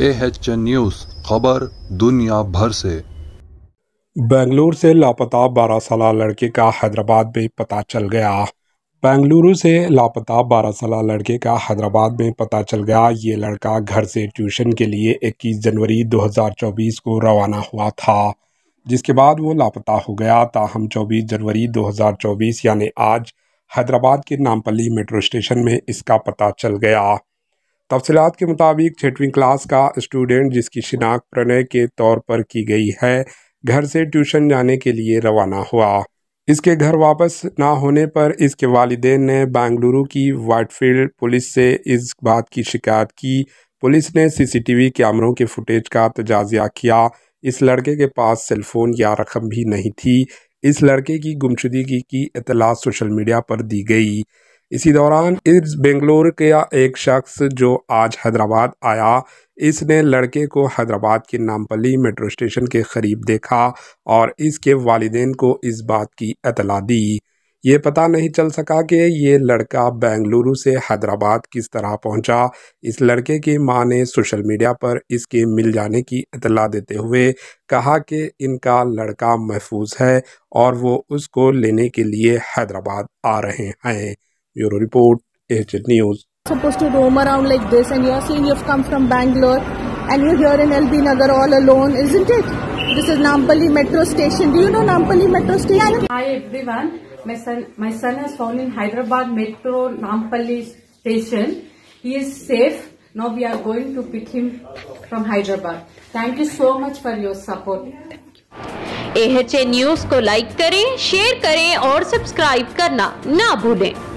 A H news खबर दुनिया भर से बेंगलुरु से लापता बारह साल लड़के का हैदराबाद में पता चल गया बेंगलुरु से लापता बारह साल लड़के का हैदराबाद में पता चल गया ये लड़का घर से ट्यूशन के लिए 21 जनवरी 2024 को रवाना हुआ था जिसके बाद वो लापता हो गया ताहम 24 जनवरी 2024 यानी आज हैदराबाद के नामपल्ली मेट्रो स्टेशन में इसका पता चल गया तफसलत के मुताबिक छठवीं क्लास का स्टूडेंट जिसकी शिनाख्त प्रणय के तौर पर की गई है घर से ट्यूशन जाने के लिए रवाना हुआ इसके घर वापस ना होने पर इसके वालदे ने बेंगलुरु की वाइटफील्ड पुलिस से इस बात की शिकायत की पुलिस ने सीसीटीवी कैमरों के फुटेज का तजाजिया किया इस लड़के के पास सेलफोन या रकम भी नहीं थी इस लड़के की गुमशुदगी की इतला सोशल मीडिया पर दी गई इसी दौरान इस बेंगलोर के एक शख्स जो आज हैदराबाद आया इसने लड़के को हैदराबाद के नामपली मेट्रो स्टेशन के करीब देखा और इसके वालदेन को इस बात की अतला दी ये पता नहीं चल सका कि ये लड़का बेंगलुरु से हैदराबाद किस तरह पहुंचा इस लड़के की मां ने सोशल मीडिया पर इसके मिल जाने की इतला देते हुए कहा कि इनका लड़का महफूज है और वो उसको लेने के लिए हैदराबाद आ रहे हैं Bureau Report, AHL News. Supposed to roam around like this, and you're saying you've come from Bangalore and you're here in LB Nagar all alone, isn't it? This is Nampally Metro Station. Do you know Nampally Metro Station? Hi everyone. My son, my son has found in Hyderabad Metro Nampally Station. He is safe. Now we are going to pick him from Hyderabad. Thank you so much for your support. H news को like करें share करें और subscribe करना ना भूलें